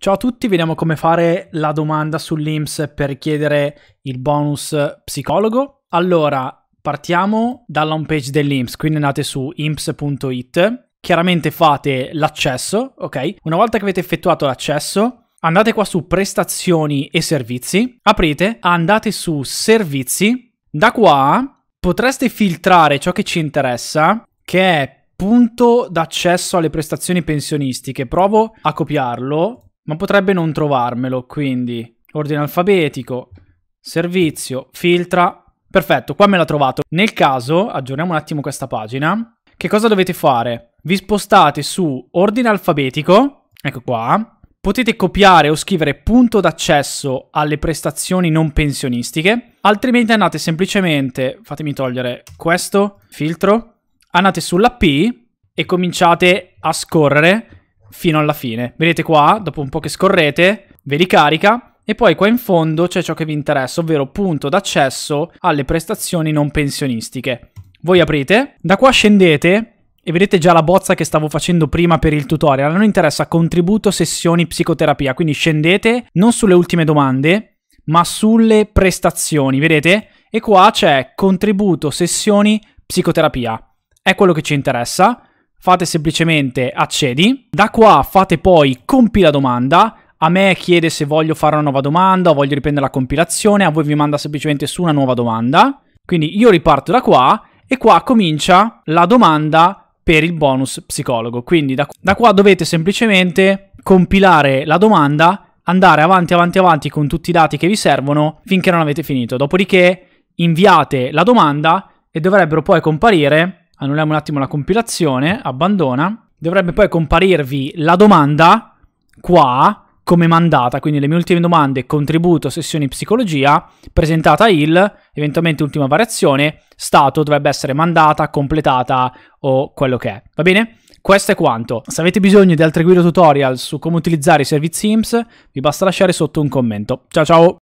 Ciao a tutti, vediamo come fare la domanda sull'IMS per chiedere il bonus psicologo. Allora, partiamo dalla home page dell'IMS, quindi andate su imps.it, chiaramente fate l'accesso, ok? Una volta che avete effettuato l'accesso, andate qua su prestazioni e servizi, aprite, andate su servizi, da qua potreste filtrare ciò che ci interessa, che è punto d'accesso alle prestazioni pensionistiche. Provo a copiarlo ma potrebbe non trovarmelo, quindi ordine alfabetico, servizio, filtra, perfetto, qua me l'ha trovato. Nel caso, aggiorniamo un attimo questa pagina, che cosa dovete fare? Vi spostate su ordine alfabetico, ecco qua, potete copiare o scrivere punto d'accesso alle prestazioni non pensionistiche, altrimenti andate semplicemente, fatemi togliere questo filtro, andate sulla P e cominciate a scorrere fino alla fine. Vedete qua, dopo un po' che scorrete, ve li carica e poi qua in fondo c'è ciò che vi interessa, ovvero punto d'accesso alle prestazioni non pensionistiche. Voi aprite, da qua scendete e vedete già la bozza che stavo facendo prima per il tutorial. Non interessa contributo sessioni psicoterapia, quindi scendete non sulle ultime domande, ma sulle prestazioni, vedete? E qua c'è contributo sessioni psicoterapia. È quello che ci interessa fate semplicemente accedi, da qua fate poi la domanda, a me chiede se voglio fare una nuova domanda o voglio riprendere la compilazione, a voi vi manda semplicemente su una nuova domanda, quindi io riparto da qua e qua comincia la domanda per il bonus psicologo, quindi da, da qua dovete semplicemente compilare la domanda, andare avanti avanti avanti con tutti i dati che vi servono finché non avete finito, dopodiché inviate la domanda e dovrebbero poi comparire annulliamo un attimo la compilazione, abbandona, dovrebbe poi comparirvi la domanda qua come mandata, quindi le mie ultime domande, contributo, sessioni psicologia, presentata il, eventualmente ultima variazione, stato dovrebbe essere mandata, completata o quello che è. Va bene? Questo è quanto. Se avete bisogno di altre guide tutorial su come utilizzare i servizi IMS, vi basta lasciare sotto un commento. Ciao ciao!